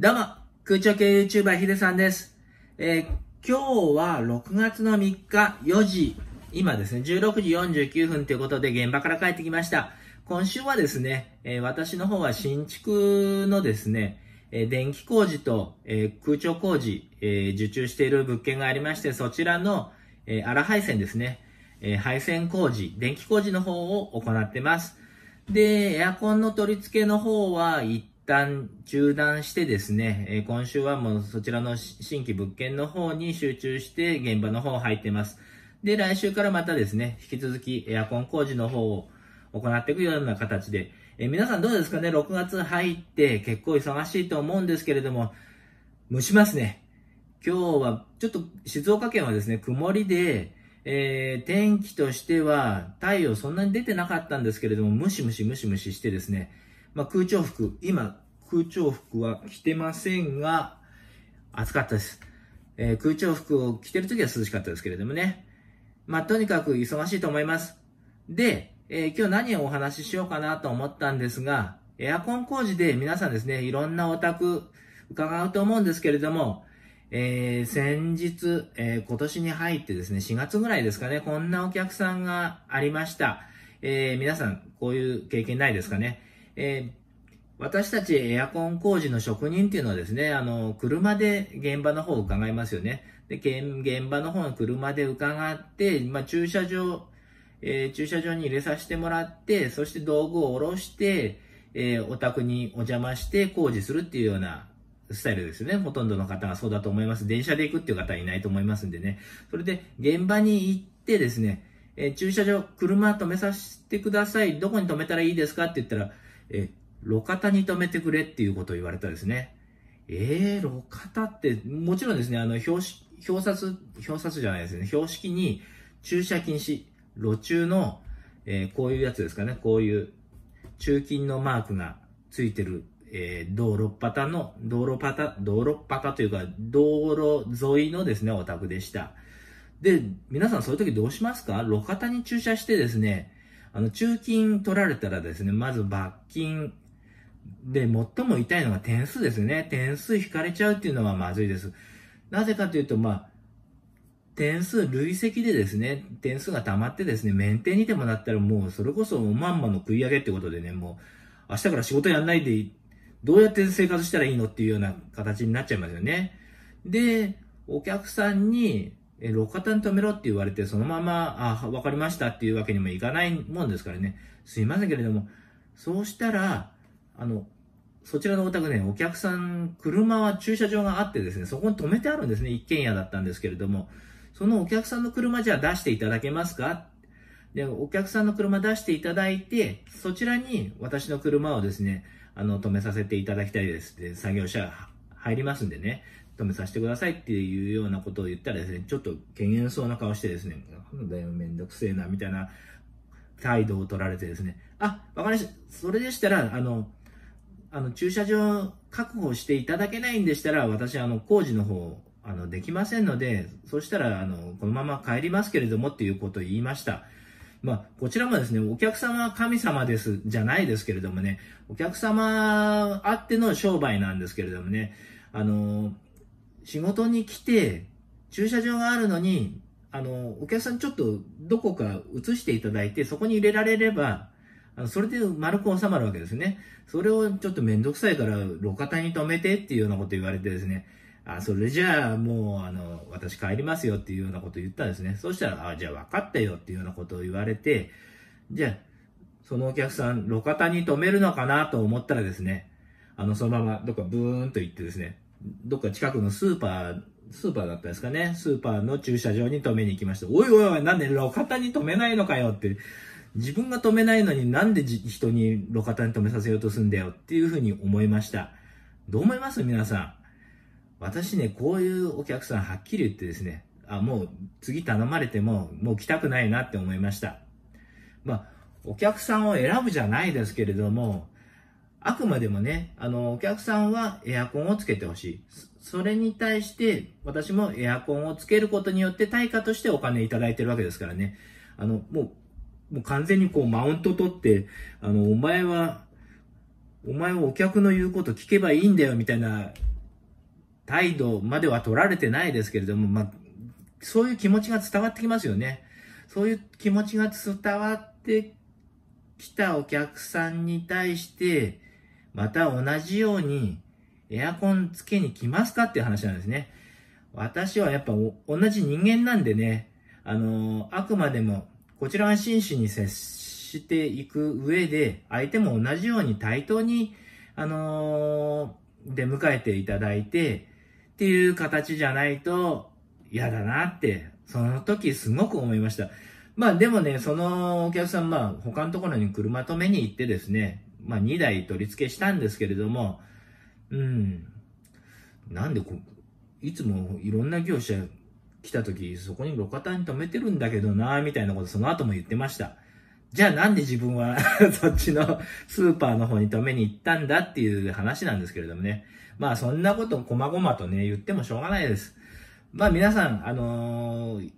どうも、空調系 YouTuber ヒデさんです。えー、今日は6月の3日4時、今ですね、16時49分ということで現場から帰ってきました。今週はですね、えー、私の方は新築のですね、えー、電気工事と、えー、空調工事、え受注している物件がありまして、そちらの、え荒配線ですね、え配線工事、電気工事の方を行ってます。で、エアコンの取り付けの方は旦中断してですね、え今週はもうそちらの新規物件の方に集中して現場の方入ってます。で、来週からまたですね、引き続きエアコン工事の方を行っていくような形で、え皆さんどうですかね ?6 月入って結構忙しいと思うんですけれども、蒸しますね。今日は、ちょっと静岡県はですね、曇りで、えー、天気としては太陽そんなに出てなかったんですけれども、ムシムシムシムシしてですね、まあ、空調服、今、空調服は着てませんが、暑かったです。えー、空調服を着てるときは涼しかったですけれどもね。まあ、とにかく忙しいと思います。で、えー、今日何をお話ししようかなと思ったんですが、エアコン工事で皆さんですね、いろんなお宅伺うと思うんですけれども、えー、先日、えー、今年に入ってですね、4月ぐらいですかね、こんなお客さんがありました。えー、皆さん、こういう経験ないですかね。え私たちエアコン工事の職人っていうのはですね、あの、車で現場の方を伺いますよね。で、現場の方の車で伺って、まあ、駐車場、えー、駐車場に入れさせてもらって、そして道具を下ろして、えー、お宅にお邪魔して工事するっていうようなスタイルですね。ほとんどの方がそうだと思います。電車で行くっていう方はいないと思いますんでね。それで、現場に行ってですね、えー、駐車場、車止めさせてください。どこに止めたらいいですかって言ったら、え路肩に止めてくれっていうことを言われたですね。えー、路肩って、もちろんですね、あの、表紙、表札、表札じゃないですね、標識に駐車禁止、路中の、えー、こういうやつですかね、こういう中金のマークがついてる、えー、道路パタの、道路パタ、道路パタというか、道路沿いのですね、お宅でした。で、皆さんそういう時どうしますか路肩に駐車してですね、あの、中金取られたらですね、まず罰金、で、最も痛いのが点数ですね。点数引かれちゃうっていうのはまずいです。なぜかというと、まあ、点数累積でですね、点数が溜まってですね、免停にでもなったらもうそれこそまんまの食い上げってことでね、もう明日から仕事やんないで、どうやって生活したらいいのっていうような形になっちゃいますよね。で、お客さんに、え、路肩に止めろって言われて、そのまま、あ、わかりましたっていうわけにもいかないもんですからね。すいませんけれども、そうしたら、あの、そちらのお宅ね、お客さん、車は駐車場があってですね、そこに止めてあるんですね、一軒家だったんですけれども、そのお客さんの車じゃあ出していただけますかで、お客さんの車出していただいて、そちらに私の車をですね、あの、止めさせていただきたいですで、作業車入りますんでね、止めさせてくださいっていうようなことを言ったらですね、ちょっと軽減そうな顔してですね、だめんどくせえな、みたいな態度を取られてですね、あ、わかりました。それでしたら、あの、あの、駐車場確保していただけないんでしたら、私、あの、工事の方、あの、できませんので、そしたら、あの、このまま帰りますけれどもっていうことを言いました。まあ、こちらもですね、お客様は神様です、じゃないですけれどもね、お客様あっての商売なんですけれどもね、あの、仕事に来て、駐車場があるのに、あの、お客さんちょっとどこか移していただいて、そこに入れられれば、それで丸く収まるわけですね。それをちょっとめんどくさいから路肩に止めてっていうようなこと言われてですね、あ、それじゃあもうあの、私帰りますよっていうようなこと言ったんですね。そしたら、あ、じゃあ分かったよっていうようなことを言われて、じゃあ、そのお客さん、路肩に止めるのかなと思ったらですね、あの、そのままどっかブーンと行ってですね、どっか近くのスーパー、スーパーだったんですかね。スーパーの駐車場に止めに行きました。おいおいおい、なんで路肩に止めないのかよって自分が止めないのになんで人に路肩に止めさせようとすんだよっていうふうに思いました。どう思います皆さん。私ね、こういうお客さんはっきり言ってですね、あ、もう次頼まれてももう来たくないなって思いました。まあ、お客さんを選ぶじゃないですけれども、あくまでもね、あの、お客さんはエアコンをつけてほしい。それに対して、私もエアコンをつけることによって対価としてお金いただいてるわけですからね。あの、もうもう完全にこうマウント取って、あの、お前は、お前はお客の言うこと聞けばいいんだよみたいな態度までは取られてないですけれども、まあ、そういう気持ちが伝わってきますよね。そういう気持ちが伝わってきたお客さんに対して、また同じようにエアコンつけに来ますかっていう話なんですね。私はやっぱ同じ人間なんでね、あの、あくまでもこちらは真摯に接していく上で、相手も同じように対等に、あのー、出迎えていただいて、っていう形じゃないと嫌だなって、その時すごく思いました。まあでもね、そのお客さん、まあ他のところに車止めに行ってですね、まあ2台取り付けしたんですけれども、うん、なんでこ、いつもいろんな業者来た時、そこに路肩に止めてるんだけどな、みたいなことその後も言ってました。じゃあなんで自分は そっちのスーパーの方に止めに行ったんだっていう話なんですけれどもね。まあそんなこと細々とね、言ってもしょうがないです。まあ皆さん、あのー、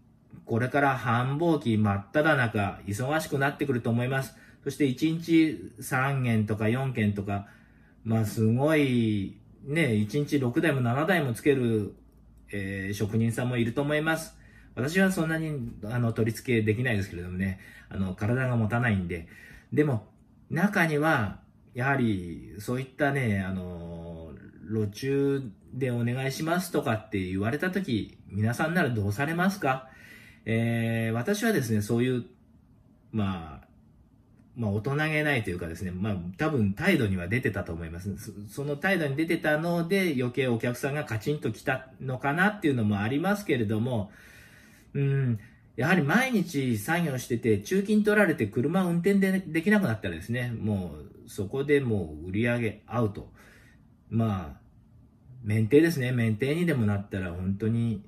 これから繁忙期真っ只中、忙しくなってくると思います。そして1日3件とか4件とか、まあすごい、ね、1日6台も7台もつけるえー、職人さんもいると思います。私はそんなに、あの、取り付けできないですけれどもね、あの、体が持たないんで。でも、中には、やはり、そういったね、あの、路中でお願いしますとかって言われたとき、皆さんならどうされますかえー、私はですね、そういう、まあ、まあ、大人げないというかですね、まあ、多分態度には出てたと思います。その態度に出てたので、余計お客さんがカチンと来たのかなっていうのもありますけれども、うん、やはり毎日作業してて、中金取られて車運転でできなくなったらですね、もうそこでもう売り上げアウト。まあ、免停ですね。免停にでもなったら本当に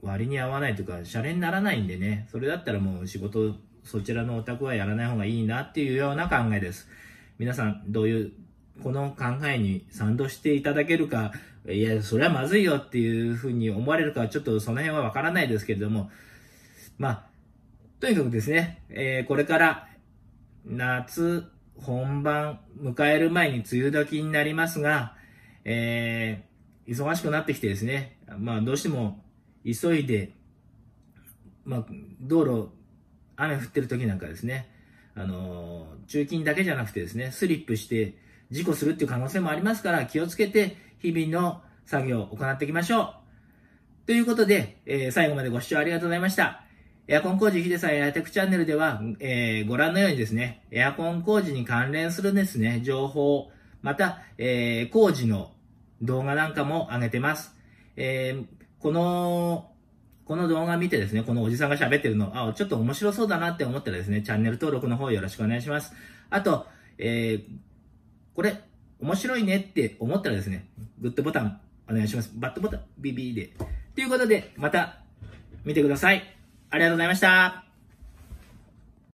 割に合わないというか、シャレにならないんでね、それだったらもう仕事そちらのお宅はやらない方がいいなっていうような考えです。皆さん、どういう、この考えに賛同していただけるか、いや、それはまずいよっていうふうに思われるかはちょっとその辺はわからないですけれども、まあ、とにかくですね、えー、これから夏本番迎える前に梅雨時になりますが、えー、忙しくなってきてですね、まあどうしても急いで、まあ道路雨降ってる時なんかですね、あの中勤だけじゃなくてですね、スリップして事故するっていう可能性もありますから、気をつけて日々の作業を行っていきましょう。ということで、えー、最後までご視聴ありがとうございました。エアコン工事ヒデさんエアテックチャンネルでは、えー、ご覧のようにですね、エアコン工事に関連するですね、情報、また、えー、工事の動画なんかも上げてます。えー、このこの動画見てですね、このおじさんが喋ってるの、あ、ちょっと面白そうだなって思ったらですね、チャンネル登録の方よろしくお願いします。あと、えー、これ、面白いねって思ったらですね、グッドボタンお願いします。バッドボタン、ビビーで。ということで、また見てください。ありがとうございました。